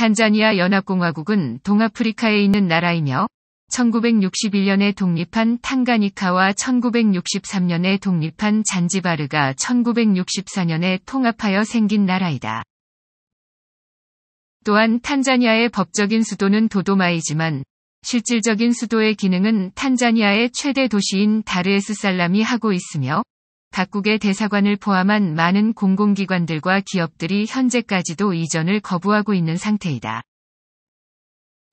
탄자니아 연합공화국은 동아프리카에 있는 나라이며 1961년에 독립한 탕가니카와 1963년에 독립한 잔지바르가 1964년에 통합하여 생긴 나라이다. 또한 탄자니아의 법적인 수도는 도도마이지만 실질적인 수도의 기능은 탄자니아의 최대 도시인 다르에스 살람이 하고 있으며 각국의 대사관을 포함한 많은 공공기관들과 기업들이 현재까지도 이전을 거부하고 있는 상태이다.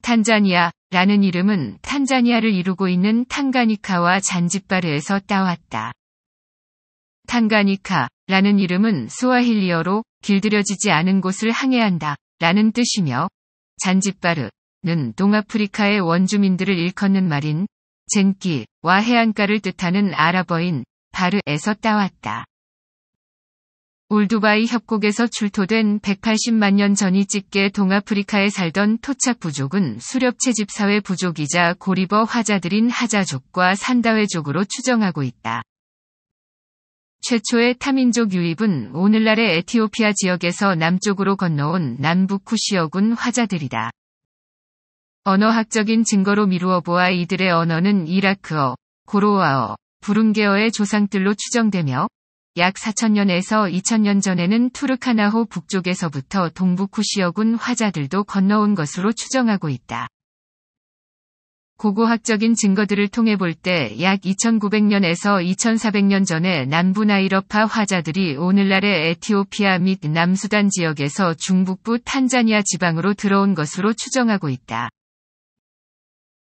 탄자니아라는 이름은 탄자니아를 이루고 있는 탄가니카와 잔지바르에서 따왔다. 탄가니카라는 이름은 스와힐리어로 길들여지지 않은 곳을 항해한다 라는 뜻이며 잔지바르는 동아프리카의 원주민들을 일컫는 말인 젠키와 해안가를 뜻하는 아랍어인 바르에서 따왔다. 올두바이 협곡에서 출토된 180만 년 전이 찍게 동아프리카에 살던 토착 부족은 수렵 채집사회 부족이자 고리버 화자들인 하자족과 산다회족으로 추정하고 있다. 최초의 타민족 유입은 오늘날의 에티오피아 지역에서 남쪽으로 건너온 남부 쿠시어군 화자들이다. 언어학적인 증거로 미루어 보아 이들의 언어는 이라크어, 고로아어, 부룬게어의 조상들로 추정되며 약 4천년에서 2천년 전에는 투르카나호 북쪽에서부터 동북 쿠시어군 화자들도 건너온 것으로 추정하고 있다. 고고학적인 증거들을 통해 볼 때 약 2900년에서 2400년 전에 남부 나이러파 화자들이 오늘날의 에티오피아 및 남수단 지역에서 중북부 탄자니아 지방으로 들어온 것으로 추정하고 있다.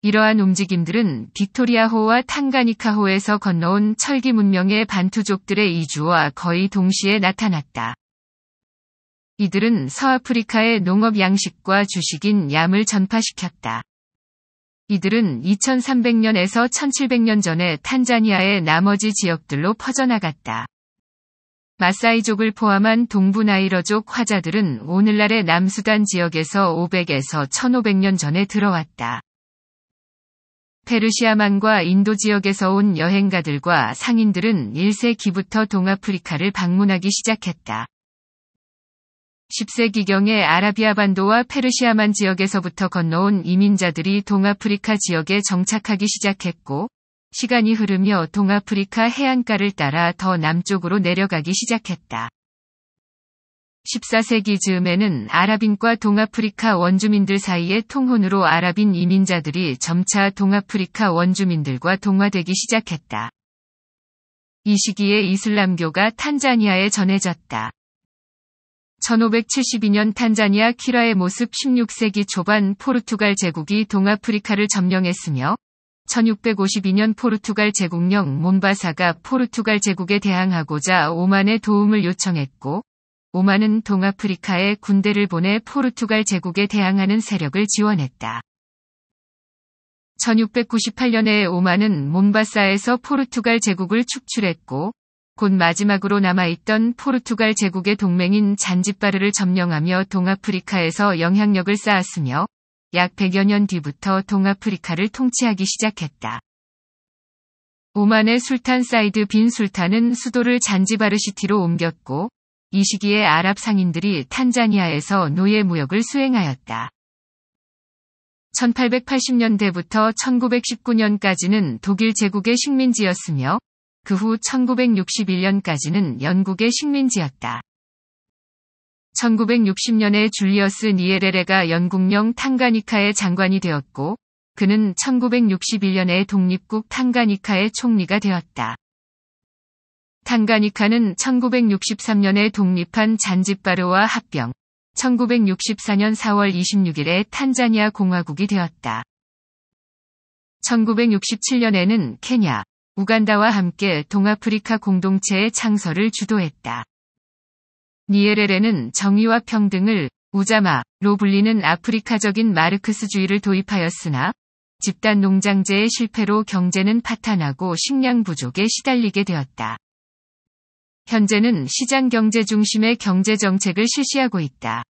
이러한 움직임들은 빅토리아호와 탕가니카호에서 건너온 철기 문명의 반투족들의 이주와 거의 동시에 나타났다. 이들은 서아프리카의 농업 양식과 주식인 얌을 전파시켰다. 이들은 2300년에서 1700년 전에 탄자니아의 나머지 지역들로 퍼져나갔다. 마사이족을 포함한 동부나이러족 화자들은 오늘날의 남수단 지역에서 500에서 1500년 전에 들어왔다. 페르시아만과 인도 지역에서 온 여행가들과 상인들은 1세 기부터 동아프리카를 방문하기 시작했다. 10세기경에 아라비아 반도와 페르시아만 지역에서부터 건너온 이민자들이 동아프리카 지역에 정착하기 시작했고, 시간이 흐르며 동아프리카 해안가를 따라 더 남쪽으로 내려가기 시작했다. 14세기 즈음에는 아랍인과 동아프리카 원주민들 사이의 통혼으로 아랍인 이민자들이 점차 동아프리카 원주민들과 동화되기 시작했다. 이 시기에 이슬람교가 탄자니아에 전해졌다. 1572년 탄자니아 키라의 모습 16세기 초반 포르투갈 제국이 동아프리카를 점령했으며 1652년 포르투갈 제국령 몬바사가 포르투갈 제국에 대항하고자 오만의 도움을 요청했고 오만은 동아프리카에 군대를 보내 포르투갈 제국에 대항하는 세력을 지원했다. 1698년에 오만은 몬바사에서 포르투갈 제국을 축출했고 곧 마지막으로 남아있던 포르투갈 제국의 동맹인 잔지바르를 점령하며 동아프리카에서 영향력을 쌓았으며 약 100여 년 뒤부터 동아프리카를 통치하기 시작했다. 오만의 술탄 사이드 빈 술탄은 수도를 잔지바르 시티로 옮겼고 이 시기에 아랍 상인들이 탄자니아에서 노예 무역을 수행하였다. 1880년대부터 1919년까지는 독일 제국의 식민지였으며 그 후 1961년까지는 영국의 식민지였다. 1960년에 줄리어스 니에레레가 영국령 탕가니카의 장관이 되었고 그는 1961년에 독립국 탕가니카의 총리가 되었다. 탄가니카는 1963년에 독립한 잔지바르와 합병, 1964년 4월 26일에 탄자니아 공화국이 되었다. 1967년에는 케냐, 우간다와 함께 동아프리카 공동체의 창설을 주도했다. 니에레레는 정의와 평등을 우자마로 불리는 아프리카적인 마르크스주의를 도입하였으나 집단 농장제의 실패로 경제는 파탄하고 식량 부족에 시달리게 되었다. 현재는 시장 경제 중심의 경제 정책을 실시하고 있다.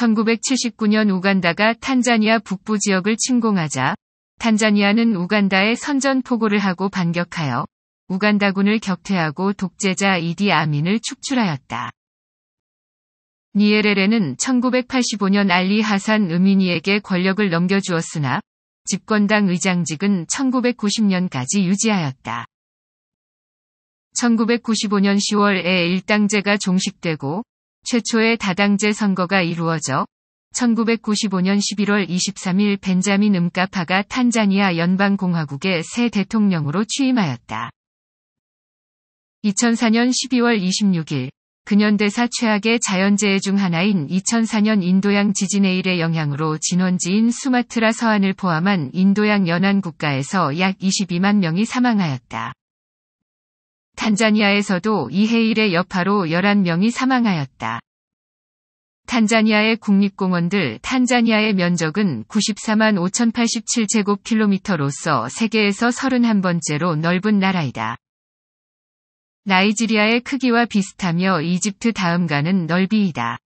1979년 우간다가 탄자니아 북부 지역을 침공하자 탄자니아는 우간다에 선전포고를 하고 반격하여 우간다군을 격퇴하고 독재자 이디 아민을 축출하였다. 니에레레는 1985년 알리 하산 음미니에게 권력을 넘겨주었으나 집권당 의장직은 1990년까지 유지하였다. 1995년 10월에 일당제가 종식되고 최초의 다당제 선거가 이루어져 1995년 11월 23일 벤자민 음카파가 탄자니아 연방공화국의 새 대통령으로 취임하였다. 2004년 12월 26일 근현대사 최악의 자연재해 중 하나인 2004년 인도양 지진의 일의 영향으로 진원지인 수마트라 서안을 포함한 인도양 연안 국가에서 약 22만 명이 사망하였다. 탄자니아에서도 이해일의 여파로 11명이 사망하였다. 탄자니아의 국립공원들 탄자니아의 면적은 94만 5087제곱킬로미터로서 세계에서 31번째로 넓은 나라이다. 나이지리아의 크기와 비슷하며 이집트 다음가는 넓이이다.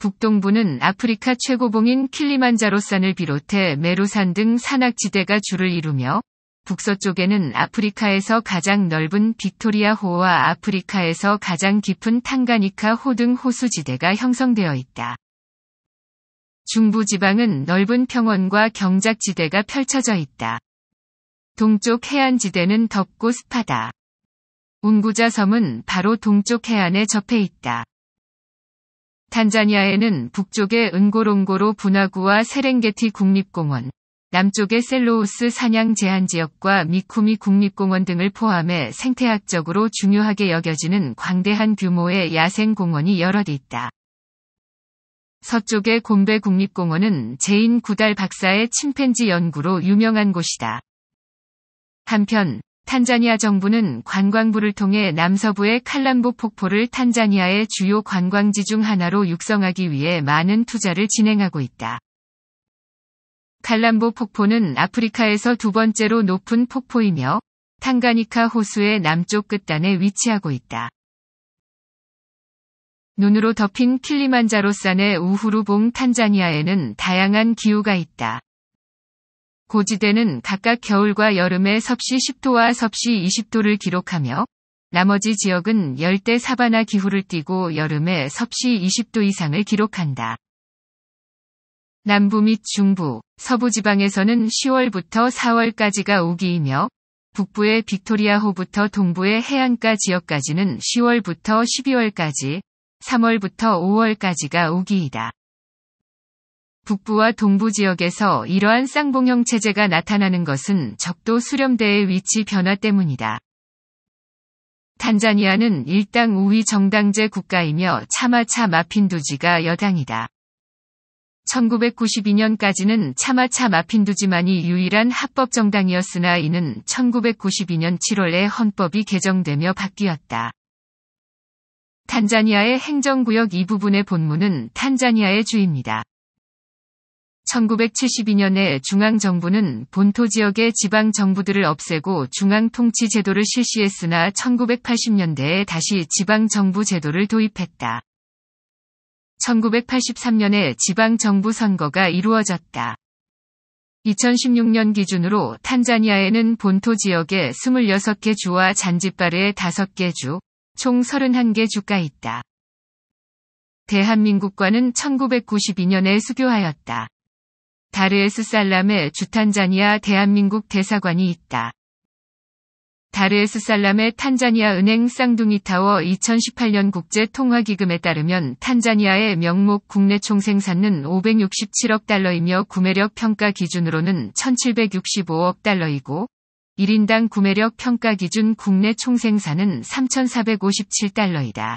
북동부는 아프리카 최고봉인 킬리만자로산을 비롯해 메루산 등 산악지대가 주를 이루며 북서쪽에는 아프리카에서 가장 넓은 빅토리아 호와 아프리카에서 가장 깊은 탕가니카호 등 호수지대가 형성되어 있다. 중부지방은 넓은 평원과 경작지대가 펼쳐져 있다. 동쪽 해안지대는 덥고 습하다. 운구자 섬은 바로 동쪽 해안에 접해 있다. 탄자니아에는 북쪽의 은고롱고로 분화구와 세렝게티 국립공원, 남쪽의 셀로우스 사냥 제한 지역과 미쿠미 국립공원 등을 포함해 생태학적으로 중요하게 여겨지는 광대한 규모의 야생공원이 여럿 있다. 서쪽의 곰베 국립공원은 제인 구달 박사의 침팬지 연구로 유명한 곳이다. 한편 탄자니아 정부는 관광부를 통해 남서부의 칼람보 폭포를 탄자니아의 주요 관광지 중 하나로 육성하기 위해 많은 투자를 진행하고 있다. 칼람보 폭포는 아프리카에서 두 번째로 높은 폭포이며 탕가니카 호수의 남쪽 끝단에 위치하고 있다. 눈으로 덮인 킬리만자로산의 우후루봉 탄자니아에는 다양한 기후가 있다. 고지대는 각각 겨울과 여름에 섭씨 10도와 섭씨 20도를 기록하며 나머지 지역은 열대 사바나 기후를 띠고 여름에 섭씨 20도 이상을 기록한다. 남부 및 중부, 서부 지방에서는 10월부터 4월까지가 우기이며 북부의 빅토리아 호부터 동부의 해안가 지역까지는 10월부터 12월까지, 3월부터 5월까지가 우기이다. 북부와 동부 지역에서 이러한 쌍봉형 체제가 나타나는 것은 적도 수렴대의 위치 변화 때문이다. 탄자니아는 일당 우위 정당제 국가이며 차마차 마핀두지가 여당이다. 1992년까지는 차마차마 핀두지만이 유일한 합법 정당이었으나 이는 1992년 7월에 헌법이 개정되며 바뀌었다. 탄자니아의 행정구역 이 부분의 본문은 탄자니아의 주입니다. 1972년에 중앙정부는 본토 지역의 지방 정부들을 없애고 중앙통치 제도를 실시했으나 1980년대에 다시 지방 정부 제도를 도입했다. 1983년에 지방정부 선거가 이루어졌다. 2016년 기준으로 탄자니아에는 본토 지역에 26개 주와 잔지바르에 5개 주, 총 31개 주가 있다. 대한민국과는 1992년에 수교하였다. 다르에스 살람에 주탄자니아 대한민국 대사관이 있다. 다르에스 살람의 탄자니아 은행 쌍둥이 타워 2018년 국제 통화 기금에 따르면 탄자니아의 명목 국내 총생산은 567억 달러이며 구매력 평가 기준으로는 1765억 달러이고 1인당 구매력 평가 기준 국내 총생산은 3457달러이다.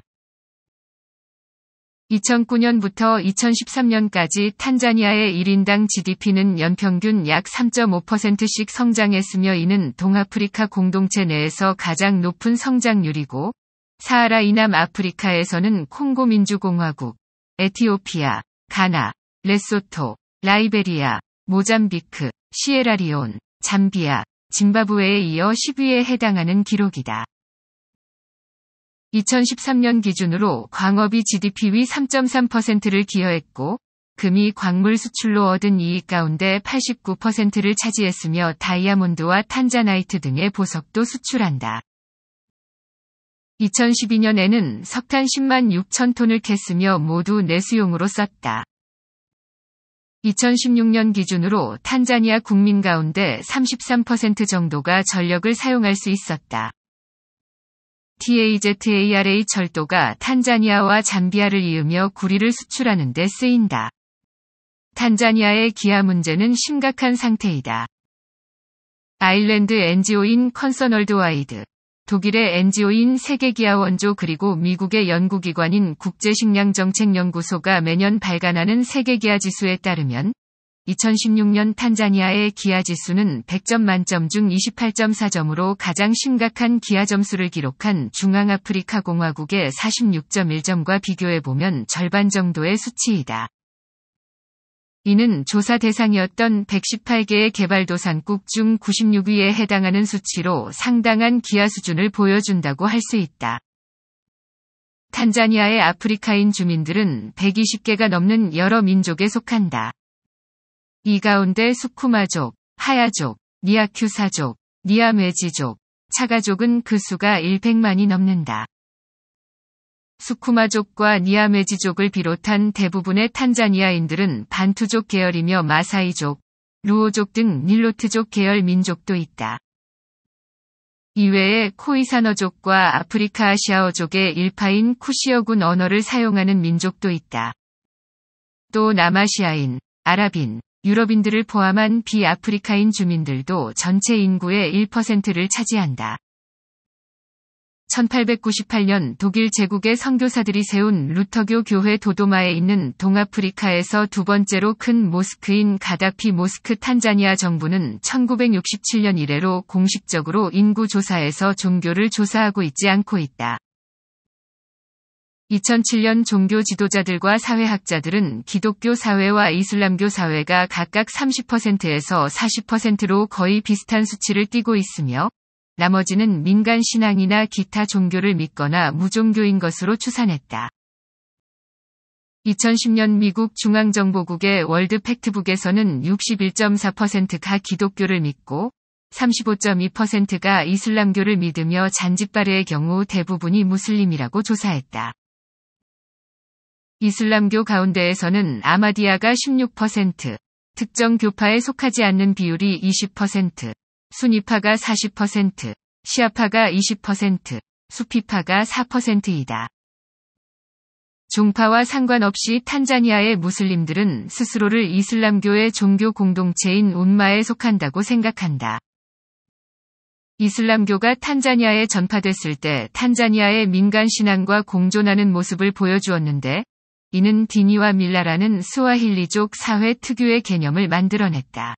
2009년부터 2013년까지 탄자니아의 1인당 GDP는 연평균 약 3.5%씩 성장했으며 이는 동아프리카 공동체 내에서 가장 높은 성장률이고 사하라 이남 아프리카에서는 콩고 민주공화국, 에티오피아, 가나, 레소토, 라이베리아, 모잠비크, 시에라리온, 잠비아, 짐바브웨에 이어 10위에 해당하는 기록이다. 2013년 기준으로 광업이 g d p 위 3.3%를 기여했고 금이 광물 수출로 얻은 이익 가운데 89%를 차지했으며 다이아몬드와 탄자나이트 등의 보석도 수출한다. 2012년에는 석탄 10만 6천 톤을 캤으며 모두 내수용으로 썼다. 2016년 기준으로 탄자니아 국민 가운데 33% 정도가 전력을 사용할 수 있었다. TAZARA 철도가 탄자니아와 잠비아를 이으며 구리를 수출하는 데 쓰인다. 탄자니아의 기아 문제는 심각한 상태이다. 아일랜드 NGO인 컨서널드와이드, 독일의 NGO인 세계기아원조 그리고 미국의 연구기관인 국제식량정책연구소가 매년 발간하는 세계기아 지수에 따르면 2016년 탄자니아의 기아 지수는 100점 만점 중 28.4점으로 가장 심각한 기아 점수를 기록한 중앙아프리카 공화국의 46.1점과 비교해보면 절반 정도의 수치이다. 이는 조사 대상이었던 118개의 개발도상국 중 96위에 해당하는 수치로 상당한 기아 수준을 보여준다고 할 수 있다. 탄자니아의 아프리카인 주민들은 120개가 넘는 여러 민족에 속한다. 이 가운데 수쿠마족, 하야족, 니아큐사족, 니아메지족, 차가족은 그 수가 100만이 넘는다. 수쿠마족과 니아메지족을 비롯한 대부분의 탄자니아인들은 반투족 계열이며 마사이족, 루오족 등 닐로트족 계열 민족도 있다. 이외에 코이산어족과 아프리카 아시아어족의 일파인 쿠시어군 언어를 사용하는 민족도 있다. 또 남아시아인, 아랍인, 유럽인들을 포함한 비아프리카인 주민들도 전체 인구의 1%를 차지한다. 1898년 독일 제국의 선교사들이 세운 루터교 교회 도도마에 있는 동아프리카에서 두 번째로 큰 모스크인 가다피 모스크 탄자니아 정부는 1967년 이래로 공식적으로 인구 조사에서 종교를 조사하고 있지 않고 있다. 2007년 종교 지도자들과 사회학자들은 기독교 사회와 이슬람교 사회가 각각 30%에서 40%로 거의 비슷한 수치를 띠고 있으며 나머지는 민간 신앙이나 기타 종교를 믿거나 무종교인 것으로 추산했다. 2010년 미국 중앙정보국의 월드 팩트북에서는 61.4%가 기독교를 믿고 35.2%가 이슬람교를 믿으며 잔짓바르의 경우 대부분이 무슬림이라고 조사했다. 이슬람교 가운데에서는 아마디아가 16%, 특정 교파에 속하지 않는 비율이 20%, 순위파가 40%, 시아파가 20%, 수피파가 4%이다. 종파와 상관없이 탄자니아의 무슬림들은 스스로를 이슬람교의 종교 공동체인 운마에 속한다고 생각한다. 이슬람교가 탄자니아에 전파됐을 때 탄자니아의 민간 신앙과 공존하는 모습을 보여주었는데 이는 디니와 밀라라는 스와힐리족 사회 특유의 개념을 만들어냈다.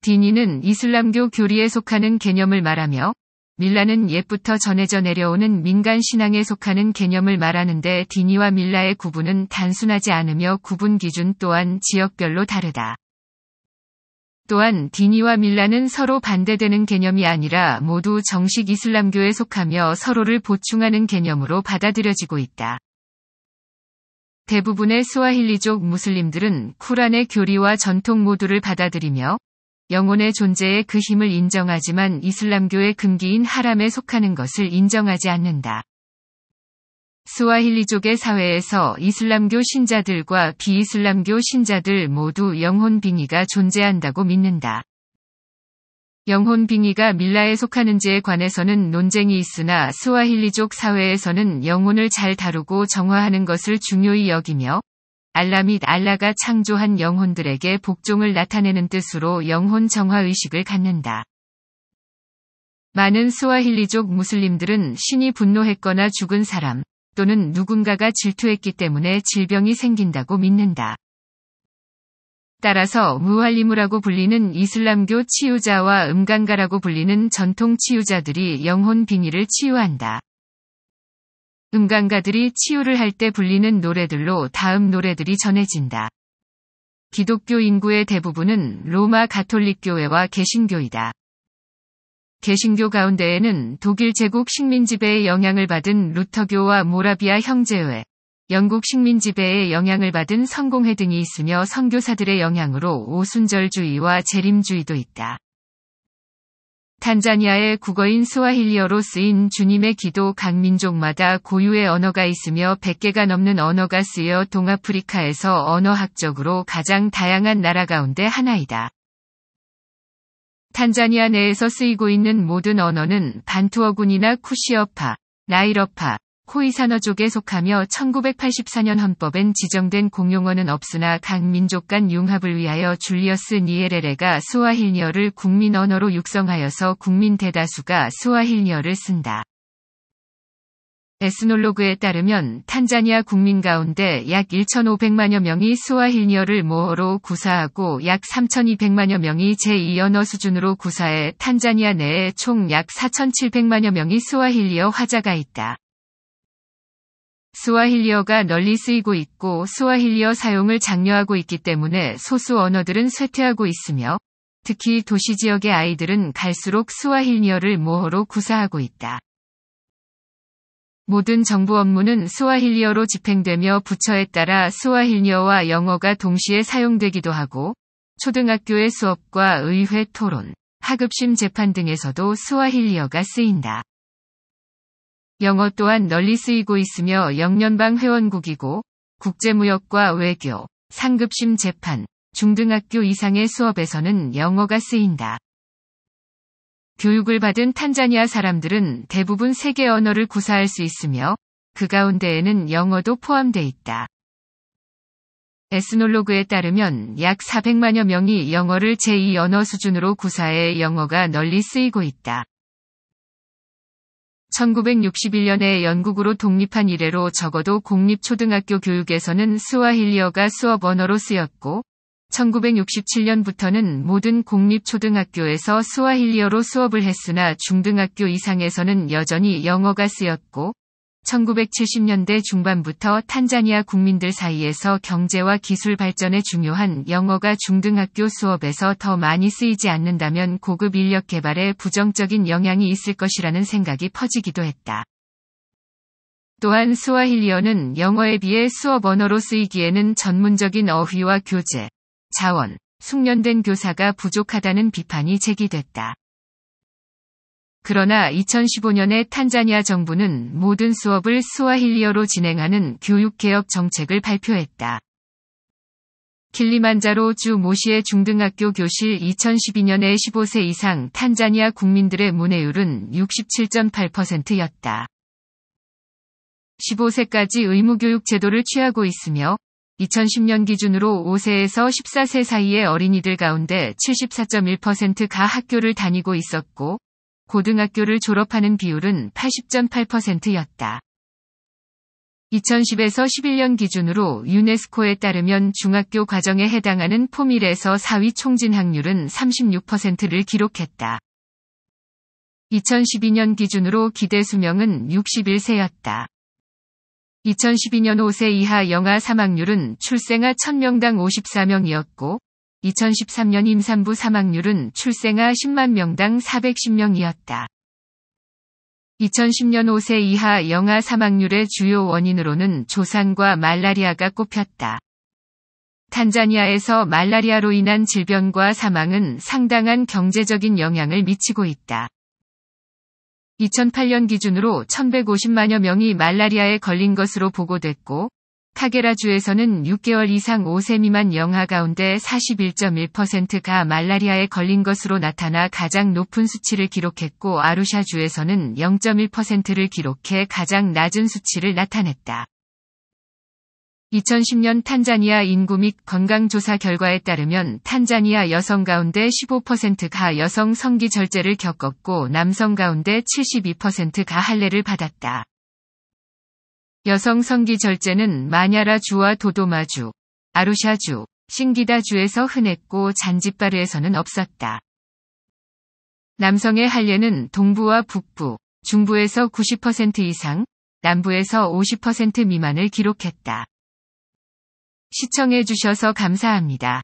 디니는 이슬람교 교리에 속하는 개념을 말하며 밀라는 옛부터 전해져 내려오는 민간 신앙에 속하는 개념을 말하는데 디니와 밀라의 구분은 단순하지 않으며 구분 기준 또한 지역별로 다르다. 또한 디니와 밀라는 서로 반대되는 개념이 아니라 모두 정식 이슬람교에 속하며 서로를 보충하는 개념으로 받아들여지고 있다. 대부분의 스와힐리족 무슬림들은 쿠란의 교리와 전통 모두를 받아들이며 영혼의 존재에그 힘을 인정하지만 이슬람교의 금기인 하람에 속하는 것을 인정하지 않는다. 스와힐리족의 사회에서 이슬람교 신자들과 비이슬람교 신자들 모두 영혼 빙의가 존재한다고 믿는다. 영혼 빙의가 밀라에 속하는지에 관해서는 논쟁이 있으나 스와힐리족 사회에서는 영혼을 잘 다루고 정화하는 것을 중요히 여기며 알라 및 알라가 창조한 영혼들에게 복종을 나타내는 뜻으로 영혼 정화 의식을 갖는다. 많은 스와힐리족 무슬림들은 신이 분노했거나 죽은 사람 또는 누군가가 질투했기 때문에 질병이 생긴다고 믿는다. 따라서 무할리무라고 불리는 이슬람교 치유자와 음간가라고 불리는 전통 치유자들이 영혼 빙의를 치유한다. 음간가들이 치유를 할 때 불리는 노래들로 다음 노래들이 전해진다. 기독교 인구의 대부분은 로마 가톨릭교회와 개신교이다. 개신교 가운데에는 독일 제국 식민지배의 영향을 받은 루터교와 모라비아 형제회, 영국 식민지배의 영향을 받은 성공회 등이 있으며 선교사들의 영향으로 오순절주의와 재림주의도 있다. 탄자니아의 국어인 스와힐리어로 쓰인 주님의 기도 각 민족마다 고유의 언어가 있으며 100개가 넘는 언어가 쓰여 동아프리카에서 언어학적으로 가장 다양한 나라 가운데 하나이다. 탄자니아 내에서 쓰이고 있는 모든 언어는 반투어군이나 쿠시어파, 나이러파, 코이산어족에 속하며 1984년 헌법엔 지정된 공용어는 없으나 각 민족 간 융합을 위하여 줄리어스 니에레레가 스와힐리어를 국민 언어로 육성하여서 국민 대다수가 스와힐리어를 쓴다. 에스놀로그에 따르면 탄자니아 국민 가운데 약 1,500만여 명이 스와힐리어를 모어로 구사하고 약 3,200만여 명이 제2언어 수준으로 구사해 탄자니아 내에 총 약 4,700만여 명이 스와힐리어 화자가 있다. 스와힐리어가 널리 쓰이고 있고 스와힐리어 사용을 장려하고 있기 때문에 소수 언어들은 쇠퇴하고 있으며 특히 도시 지역의 아이들은 갈수록 스와힐리어를 모호로 구사하고 있다. 모든 정부 업무는 스와힐리어로 집행되며 부처에 따라 스와힐리어와 영어가 동시에 사용되기도 하고 초등학교의 수업과 의회 토론, 학급심 재판 등에서도 스와힐리어가 쓰인다. 영어 또한 널리 쓰이고 있으며 영년방 회원국이고 국제무역과 외교, 상급심 재판, 중등학교 이상의 수업에서는 영어가 쓰인다. 교육을 받은 탄자니아 사람들은 대부분 세계 언어를 구사할 수 있으며 그 가운데에는 영어도 포함돼 있다. 에스놀로그에 따르면 약 400만여 명이 영어를 제2 언어 수준으로 구사해 영어가 널리 쓰이고 있다. 1961년에 영국으로 독립한 이래로 적어도 공립초등학교 교육에서는 스와힐리어가 수업 언어로 쓰였고, 1967년부터는 모든 공립초등학교에서 스와힐리어로 수업을 했으나 중등학교 이상에서는 여전히 영어가 쓰였고, 1970년대 중반부터 탄자니아 국민들 사이에서 경제와 기술 발전에 중요한 영어가 중등학교 수업에서 더 많이 쓰이지 않는다면 고급 인력 개발에 부정적인 영향이 있을 것이라는 생각이 퍼지기도 했다. 또한 스와힐리어는 영어에 비해 수업 언어로 쓰이기에는 전문적인 어휘와 교재, 자원, 숙련된 교사가 부족하다는 비판이 제기됐다. 그러나 2015년에 탄자니아 정부는 모든 수업을 스와힐리어로 진행하는 교육개혁 정책을 발표했다. 킬리만자로 주 모시의 중등학교 교실 2012년에 15세 이상 탄자니아 국민들의 문해율은 67.8%였다. 15세까지 의무교육 제도를 취하고 있으며 2010년 기준으로 5세에서 14세 사이의 어린이들 가운데 74.1%가 학교를 다니고 있었고 고등학교를 졸업하는 비율은 80.8%였다. 2010에서 11년 기준으로 유네스코에 따르면 중학교 과정에 해당하는 포밀에서 사위 총진확률은 36%를 기록했다. 2012년 기준으로 기대 수명은 61세였다. 2012년 5세 이하 영아 사망률은 출생아 1000명당 54명이었고, 2013년 임산부 사망률은 출생아 10만 명당 410명이었다. 2010년 5세 이하 영아 사망률의 주요 원인으로는 조산과 말라리아가 꼽혔다. 탄자니아에서 말라리아로 인한 질병과 사망은 상당한 경제적인 영향을 미치고 있다. 2008년 기준으로 1150만여 명이 말라리아에 걸린 것으로 보고됐고, 카게라주에서는 6개월 이상 5세 미만 영하 가운데 41.1%가 말라리아에 걸린 것으로 나타나 가장 높은 수치를 기록했고 아루샤주에서는 0.1%를 기록해 가장 낮은 수치를 나타냈다. 2010년 탄자니아 인구 및 건강조사 결과에 따르면 탄자니아 여성 가운데 15%가 여성 성기절제를 겪었고 남성 가운데 72%가 할례를 받았다. 여성 성기 절제는 마냐라주와 도도마주, 아루샤주, 신기다주에서 흔했고 잔지바르에서는 없었다. 남성의 할례는 동부와 북부, 중부에서 90% 이상, 남부에서 50% 미만을 기록했다. 시청해주셔서 감사합니다.